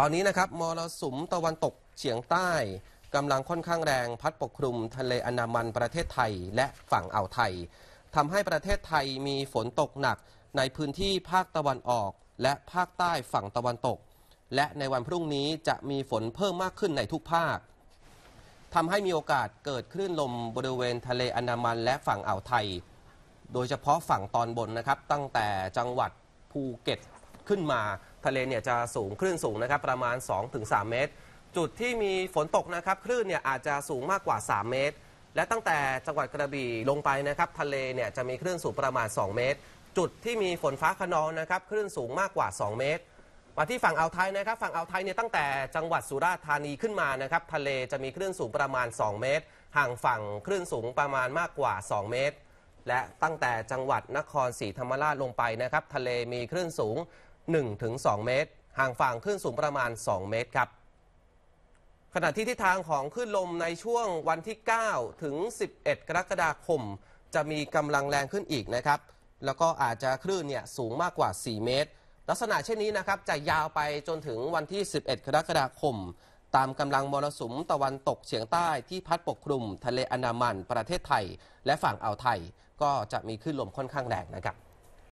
ตอนนี้นะครับมรสุมตะวันตกเฉียงใต้กำลังค่อนข้างแรงพัดปกคลุมทะเลอันดามันประเทศไทยและฝั่งอ่าวไทยทำให้ประเทศไทยมีฝนตกหนักในพื้นที่ภาคตะวันออก และภาคใต้ฝั่งตะวันตก และในวันพรุ่งนี้จะมีฝนเพิ่มมากขึ้นในทุกภาคทำให้มีโอกาสเกิดคลื่นลมบริเวณทะเลอันดามันและฝั่งอ่าวไทย โดยเฉพาะฝั่งตอนบนนะครับตั้งแต่จังหวัดภูเก็ตขึ้นมาทะเลเนี่ยจะสูงคลื่นสูงนะครับประมาณ 2-3 เมตร จุดที่มีฝนตกนะครับคลื่นเนี่ยอาจจะสูงมากกว่า 3 เมตร และตั้งแต่จังหวัดกระบี่ลงไปนะครับทะเลเนี่ยจะมีคลื่นสูงประมาณ 2 เมตร จุดที่มีฝนฟ้าคะนองนะครับคลื่นสูงมากกว่า 2 เมตรมาที่ฝั่งอ่าวไทยนะครับฝั่งอ่าวไทยเนี่ยตั้งแต่จังหวัดสุราษฎร์ธานีขึ้นมานะครับทะเลจะมีคลื่นสูงประมาณ 2 เมตรห่างฝั่งคลื่นสูงประมาณมากกว่า 2 เมตร และตั้งแต่จังหวัดนครศรีธรรมราชลงไปนะครับทะเลมีคลื่นสูง1-2เมตร ห่างฝั่งขึ้นสูงประมาณ 2 เมตรครับ ขณะที่ทิศทางของขึ้นลมในช่วงวันที่ 9 ถึง 11 กรกฎาคม จะมีกำลังแรงขึ้นอีกนะครับ แล้วก็อาจจะคลื่นเนี่ยสูงมากกว่า 4 เมตร ลักษณะเช่นนี้นะครับจะยาวไปจนถึงวันที่ 11 กรกฎาคม ตามกำลังมรสุมตะวันตกเฉียงใต้ที่พัดปกคลุม ทะเลอันดามัน ประเทศไทย และฝั่งอ่าวไทย ก็จะมีคลื่นลมค่อนข้างแรงนะครับ